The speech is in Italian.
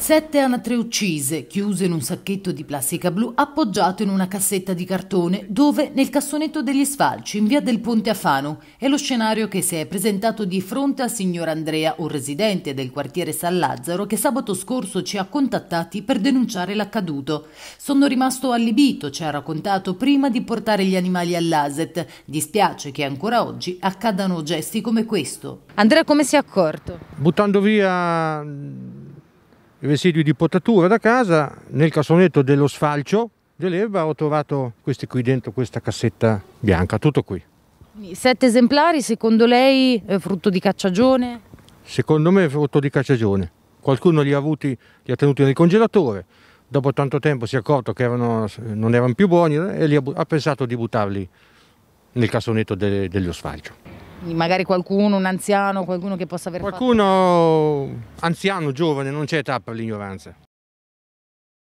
Sette anatre uccise, chiuse in un sacchetto di plastica blu appoggiato in una cassetta di cartone, dove nel cassonetto degli sfalci in via del Ponte Afano è lo scenario che si è presentato di fronte al signor Andrea, un residente del quartiere San Lazzaro, che sabato scorso ci ha contattati per denunciare l'accaduto. Sono rimasto allibito, ci ha raccontato prima di portare gli animali all'ASET. Dispiace che ancora oggi accadano gesti come questo. Andrea come si è accorto? Buttando via i residui di potatura da casa, nel cassonetto dello sfalcio dell'erba ho trovato questi qui dentro questa cassetta bianca, tutto qui. Sette esemplari, secondo lei eh, frutto di cacciagione? Secondo me è frutto di cacciagione. Qualcuno li ha, avuti, li ha tenuti nel congelatore, dopo tanto tempo si è accorto che erano, non erano più buoni eh, e ha, ha, pensato di buttarli nel cassonetto de, dello sfalcio magari qualcuno, un anziano, qualcuno che possa aver qualcuno fatto... Qualcuno anziano, giovane, non c'è età per l'ignoranza.